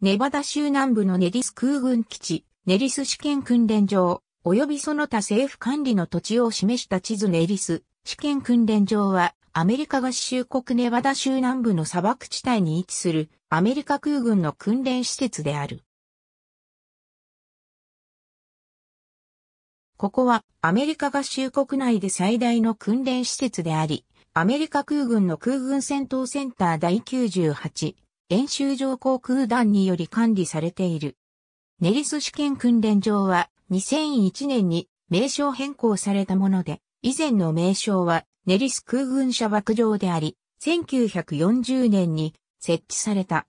ネバダ州南部のネリス空軍基地、ネリス試験訓練場、及びその他政府管理の土地を示した地図ネリス試験訓練場は、アメリカ合衆国ネバダ州南部の砂漠地帯に位置するアメリカ空軍の訓練施設である。ここはアメリカ合衆国内で最大の訓練施設であり、アメリカ空軍の空軍戦闘センター第98演習場航空団により管理されている。ネリス試験訓練場は2001年に名称変更されたもので、以前の名称はネリス空軍射爆場であり、1940年に設置された。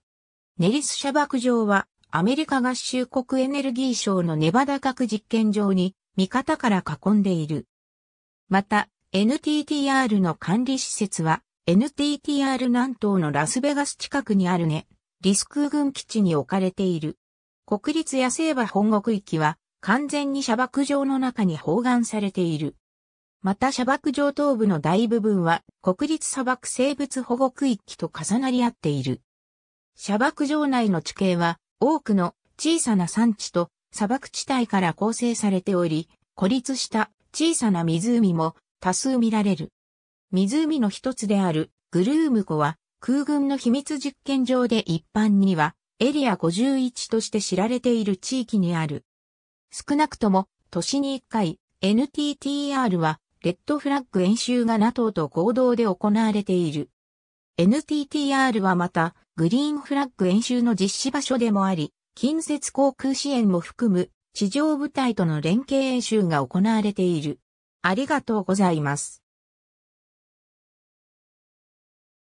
ネリス射爆場はアメリカ合衆国エネルギー省のネバダ核実験場に味方から囲んでいる。また、NTTR の管理施設は NTTR 南東のラスベガス近くにあるね、リスク軍基地に置かれている。国立野生馬本国域は完全に砂漠場の中に包含されている。また砂漠上東部の大部分は国立砂漠生物保護区域と重なり合っている。砂漠場内の地形は多くの小さな産地と砂漠地帯から構成されており、孤立した小さな湖も多数見られる。湖の一つであるグルーム湖は空軍の秘密実験場で一般にはエリア51として知られている地域にある。少なくとも年に1回 NTTR はレッドフラッグ演習が NATO と合同で行われている。NTTR はまたグリーンフラッグ演習の実施場所でもあり、近接航空支援も含む地上部隊との連携演習が行われている。ありがとうございます。